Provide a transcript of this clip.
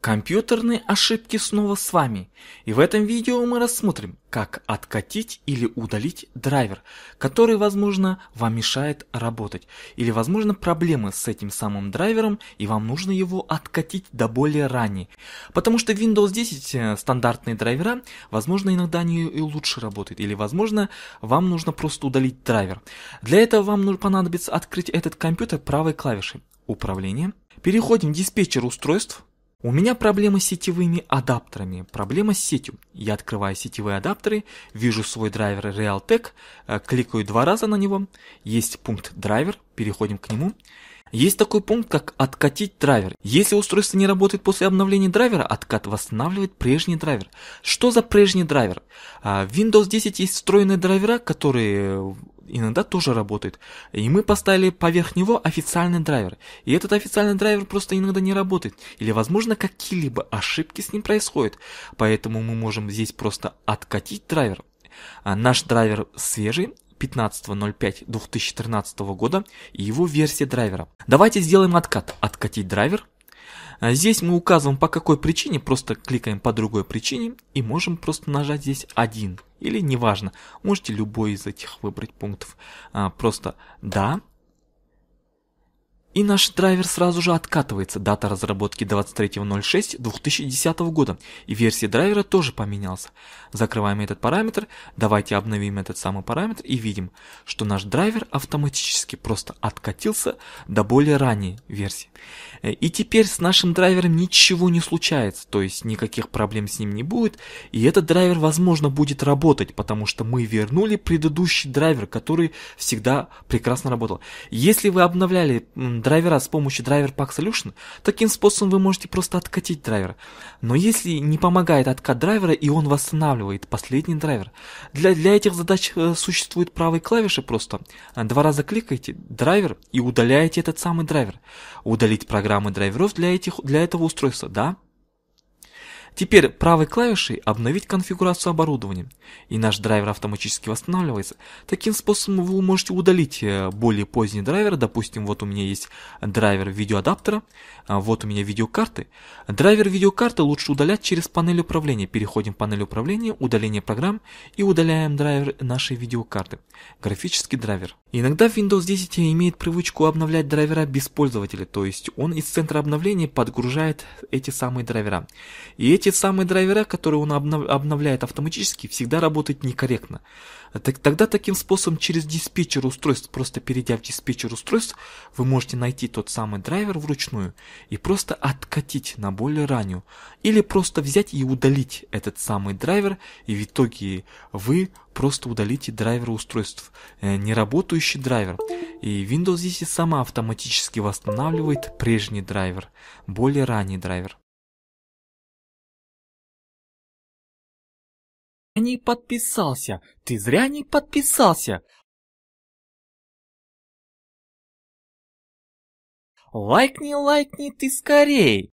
Компьютерные ошибки снова с вами, и в этом видео мы рассмотрим, как откатить или удалить драйвер, который, возможно, вам мешает работать, или, возможно, проблемы с этим самым драйвером, и вам нужно его откатить до более ранней. Потому что Windows 10 э, стандартные драйвера, возможно, иногда они и лучше работают, или, возможно, вам нужно просто удалить драйвер. Для этого вам понадобится открыть этот компьютер правой клавишей «Управление», переходим в диспетчер устройств, у меня проблема с сетевыми адаптерами, проблема с сетью. Я открываю сетевые адаптеры, вижу свой драйвер Realtek, э, кликаю два раза на него, есть пункт драйвер, переходим к нему. Есть такой пункт, как откатить драйвер. Если устройство не работает после обновления драйвера, откат восстанавливает прежний драйвер. Что за прежний драйвер? В а, Windows 10 есть встроенные драйвера, которые иногда тоже работают, И мы поставили поверх него официальный драйвер. И этот официальный драйвер просто иногда не работает. Или, возможно, какие-либо ошибки с ним происходят. Поэтому мы можем здесь просто откатить драйвер. А наш драйвер свежий, 15.05.2013 года и его версия драйвера. Давайте сделаем откат. Откатить драйвер. А, здесь мы указываем по какой причине, просто кликаем по другой причине и можем просто нажать здесь 1 или неважно. Можете любой из этих выбрать пунктов. А, просто да и наш драйвер сразу же откатывается. Дата разработки 23.06.2010 года. И версия драйвера тоже поменялась. Закрываем этот параметр. Давайте обновим этот самый параметр и видим, что наш драйвер автоматически просто откатился до более ранней версии. И теперь с нашим драйвером ничего не случается. То есть никаких проблем с ним не будет. И этот драйвер возможно будет работать, потому что мы вернули предыдущий драйвер, который всегда прекрасно работал. Если вы обновляли драйвера с помощью Driver Pack Solution, таким способом вы можете просто откатить драйвер. Но если не помогает откат драйвера и он восстанавливает последний драйвер, для, для этих задач э, существуют правые клавиши просто. Два раза кликаете драйвер и удаляете этот самый драйвер. Удалить программы драйверов для, этих, для этого устройства, да? Теперь правой клавишей обновить конфигурацию оборудования, и наш драйвер автоматически восстанавливается. Таким способом вы можете удалить э, более поздний драйвер, допустим, вот у меня есть драйвер видеоадаптера, а вот у меня видеокарты. Драйвер видеокарты лучше удалять через панель управления. Переходим в панель управления, удаление программ и удаляем драйвер нашей видеокарты, графический драйвер. Иногда Windows 10 имеет привычку обновлять драйвера без пользователя, то есть он из центра обновления подгружает эти самые драйвера. И эти эти самые драйвера, которые он обновляет автоматически, всегда работают некорректно. Так, тогда таким способом через диспетчер устройств, просто перейдя в диспетчер устройств, вы можете найти тот самый драйвер вручную и просто откатить на более раннюю. Или просто взять и удалить этот самый драйвер, и в итоге вы просто удалите драйвер устройств. Э, не работающий драйвер. И Windows 10 сама автоматически восстанавливает прежний драйвер, более ранний драйвер. не подписался, ты зря не подписался. Лайкни, лайкни ты скорей.